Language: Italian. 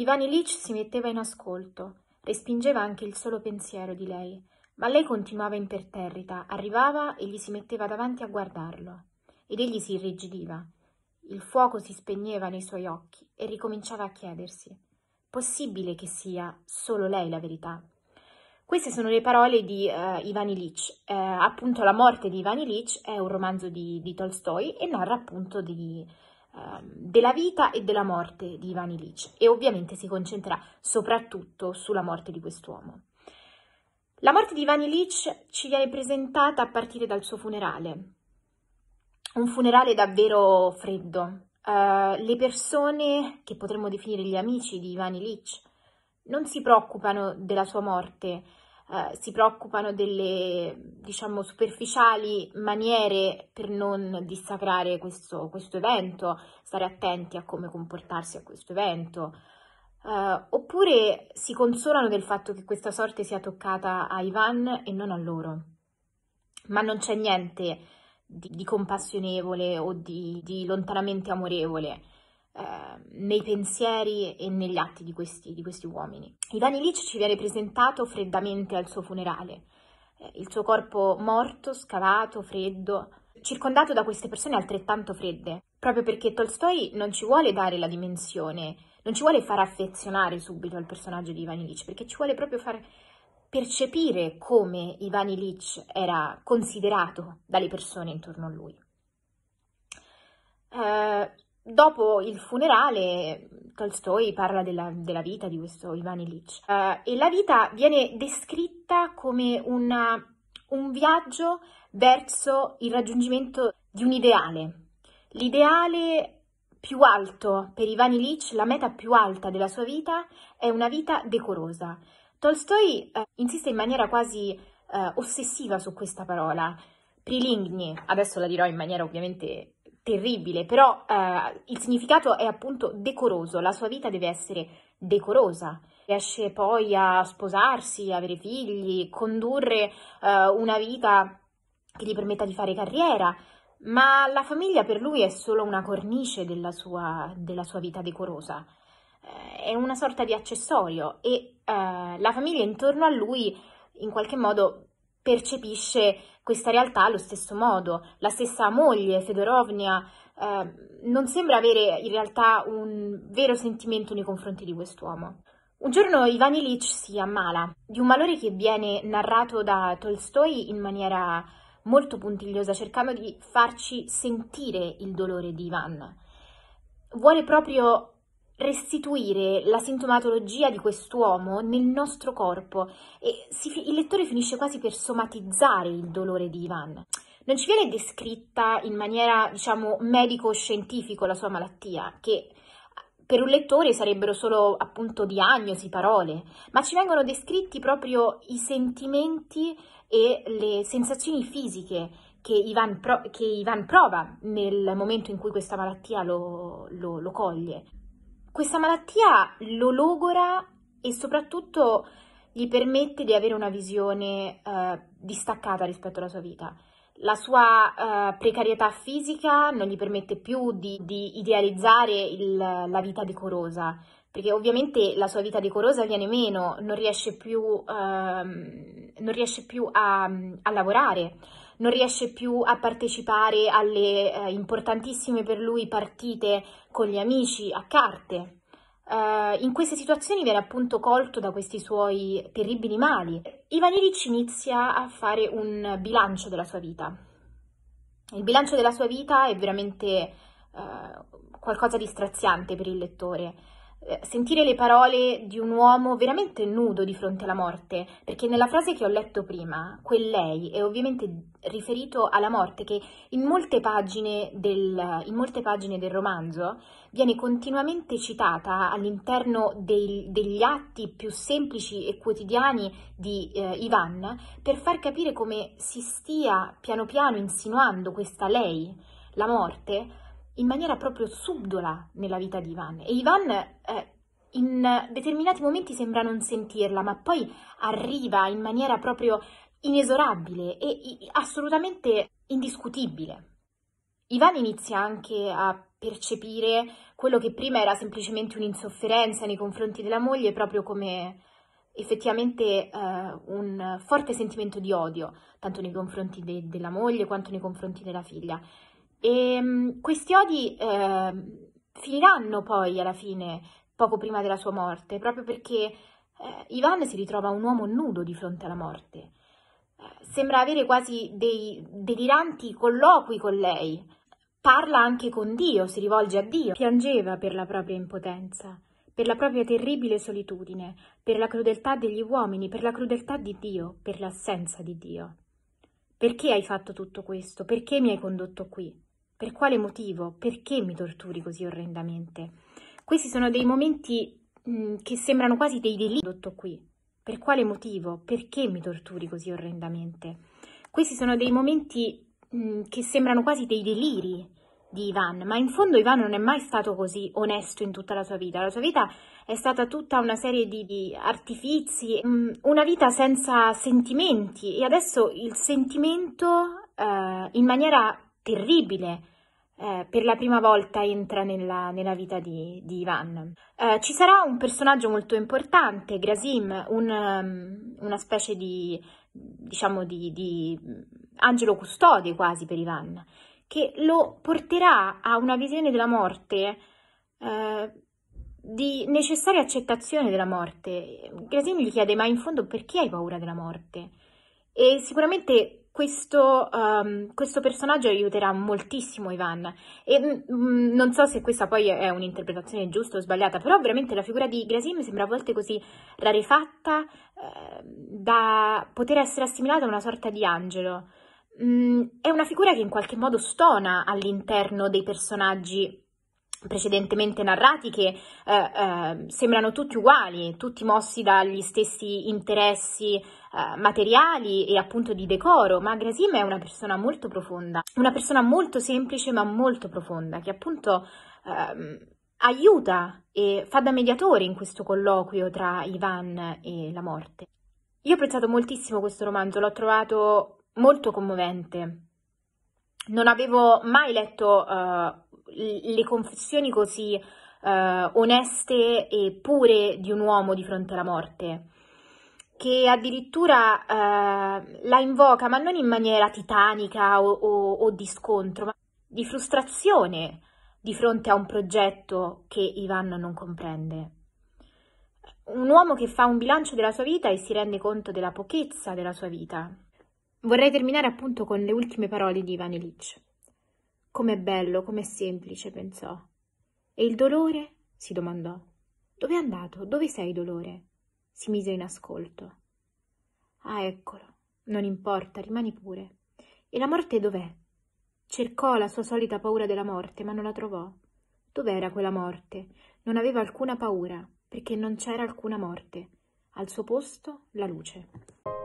Ivan Ilich si metteva in ascolto, respingeva anche il solo pensiero di lei, ma lei continuava imperterrita, arrivava e gli si metteva davanti a guardarlo. Ed egli si irrigidiva. Il fuoco si spegneva nei suoi occhi e ricominciava a chiedersi: possibile che sia solo lei la verità? Queste sono le parole di uh, Ivan Illich. Uh, eh, appunto, La morte di Ivan Illich è un romanzo di, di Tolstoi e narra appunto di, Ehm, della vita e della morte di Ivan Illich e ovviamente si concentrerà soprattutto sulla morte di quest'uomo. La morte di Ivan Illich ci viene presentata a partire dal suo funerale, un funerale davvero freddo. Uh, le persone che potremmo definire gli amici di Ivan Illich non si preoccupano della sua morte, eh, si preoccupano delle diciamo superficiali maniere per non dissacrare questo, questo evento, stare attenti a come comportarsi a questo evento. Eh, oppure si consolano del fatto che questa sorte sia toccata a Ivan e non a loro. Ma non c'è niente di, di compassionevole o di, di lontanamente amorevole Ehm, nei pensieri e negli atti di questi, di questi uomini. Ivan Illich ci viene presentato freddamente al suo funerale, eh, il suo corpo morto, scavato, freddo, circondato da queste persone altrettanto fredde, proprio perché Tolstoi non ci vuole dare la dimensione, non ci vuole far affezionare subito al personaggio di Ivan Illich, perché ci vuole proprio far percepire come Ivan Illich era considerato dalle persone intorno a lui. Uh, Dopo il funerale, Tolstoi parla della, della vita di questo Ivan Illich eh, e la vita viene descritta come una, un viaggio verso il raggiungimento di un ideale. L'ideale più alto per Ivan Illich, la meta più alta della sua vita, è una vita decorosa. Tolstoi eh, insiste in maniera quasi eh, ossessiva su questa parola. Prilignni, adesso la dirò in maniera ovviamente terribile, però eh, il significato è appunto decoroso, la sua vita deve essere decorosa. Riesce poi a sposarsi, avere figli, condurre eh, una vita che gli permetta di fare carriera, ma la famiglia per lui è solo una cornice della sua, della sua vita decorosa, eh, è una sorta di accessorio e eh, la famiglia intorno a lui in qualche modo percepisce questa realtà allo stesso modo. La stessa moglie, Fedorovnia, eh, non sembra avere in realtà un vero sentimento nei confronti di quest'uomo. Un giorno Ivan Ilich si ammala di un malore che viene narrato da Tolstoi in maniera molto puntigliosa, cercando di farci sentire il dolore di Ivan. Vuole proprio restituire la sintomatologia di quest'uomo nel nostro corpo e si, il lettore finisce quasi per somatizzare il dolore di Ivan. Non ci viene descritta in maniera, diciamo, medico-scientifico la sua malattia, che per un lettore sarebbero solo appunto diagnosi, parole, ma ci vengono descritti proprio i sentimenti e le sensazioni fisiche che Ivan, pro- che Ivan prova nel momento in cui questa malattia lo, lo, lo coglie questa malattia lo logora e soprattutto gli permette di avere una visione eh, distaccata rispetto alla sua vita. La sua eh, precarietà fisica non gli permette più di, di idealizzare il, la vita decorosa, perché ovviamente la sua vita decorosa viene meno, non riesce più, ehm, non riesce più a, a lavorare non riesce più a partecipare alle eh, importantissime per lui partite con gli amici a carte. Uh, in queste situazioni viene appunto colto da questi suoi terribili mali. Ivan Illich inizia a fare un bilancio della sua vita. Il bilancio della sua vita è veramente uh, qualcosa di straziante per il lettore. Eh, sentire le parole di un uomo veramente nudo di fronte alla morte, perché nella frase che ho letto prima, quel lei è ovviamente riferito alla morte che in molte pagine del, molte pagine del romanzo viene continuamente citata all'interno dei, degli atti più semplici e quotidiani di eh, Ivan per far capire come si stia piano piano insinuando questa lei, la morte, in maniera proprio subdola nella vita di Ivan. E Ivan eh, in determinati momenti sembra non sentirla, ma poi arriva in maniera proprio inesorabile e assolutamente indiscutibile. Ivan inizia anche a percepire quello che prima era semplicemente un'insofferenza nei confronti della moglie, proprio come effettivamente eh, un forte sentimento di odio, tanto nei confronti de- della moglie quanto nei confronti della figlia. E ehm, questi odi eh, finiranno poi alla fine, poco prima della sua morte, proprio perché eh, Ivan si ritrova un uomo nudo di fronte alla morte. Eh, sembra avere quasi dei deliranti colloqui con lei. Parla anche con Dio, si rivolge a Dio. Piangeva per la propria impotenza, per la propria terribile solitudine, per la crudeltà degli uomini, per la crudeltà di Dio, per l'assenza di Dio. Perché hai fatto tutto questo? Perché mi hai condotto qui? Per quale motivo? Perché mi torturi così orrendamente? Questi sono dei momenti mh, mm, che sembrano quasi dei deliri condotto qui. Per quale motivo? Perché mi torturi così orrendamente? Questi sono dei momenti mh, mm, che sembrano quasi dei deliri di Ivan, ma in fondo Ivan non è mai stato così onesto in tutta la sua vita. La sua vita è stata tutta una serie di, di artifici, mh, mm, una vita senza sentimenti e adesso il sentimento eh, in maniera terribile eh, per la prima volta entra nella, nella vita di, di Ivan. Eh, ci sarà un personaggio molto importante, Grasim, un, um, una specie di, diciamo, di, di angelo custode quasi per Ivan, che lo porterà a una visione della morte eh, di necessaria accettazione della morte. Grasim gli chiede: Ma in fondo perché hai paura della morte? E sicuramente questo, um, questo, personaggio aiuterà moltissimo Ivan e mm, mm, non so se questa poi è un'interpretazione giusta o sbagliata, però veramente la figura di Grasim sembra a volte così rarefatta eh, da poter essere assimilata a una sorta di angelo. Mm, è una figura che in qualche modo stona all'interno dei personaggi precedentemente narrati che eh, eh, sembrano tutti uguali, tutti mossi dagli stessi interessi eh, materiali e appunto di decoro, ma Grasim è una persona molto profonda, una persona molto semplice ma molto profonda, che appunto ehm, aiuta e fa da mediatore in questo colloquio tra Ivan e la morte. Io ho apprezzato moltissimo questo romanzo, l'ho trovato molto commovente. Non avevo mai letto eh, le confessioni così eh, oneste e pure di un uomo di fronte alla morte, che addirittura eh, la invoca, ma non in maniera titanica o, o, o di scontro, ma di frustrazione di fronte a un progetto che Ivan non comprende. Un uomo che fa un bilancio della sua vita e si rende conto della pochezza della sua vita. Vorrei terminare appunto con le ultime parole di Ivan Illich. Com'è bello, com'è semplice, pensò. E il dolore? si domandò. Dov'è andato? Dove sei, dolore? Si mise in ascolto. Ah, eccolo. Non importa, rimani pure. E la morte dov'è? Cercò la sua solita paura della morte, ma non la trovò. Dov'era quella morte? Non aveva alcuna paura, perché non c'era alcuna morte. Al suo posto la luce.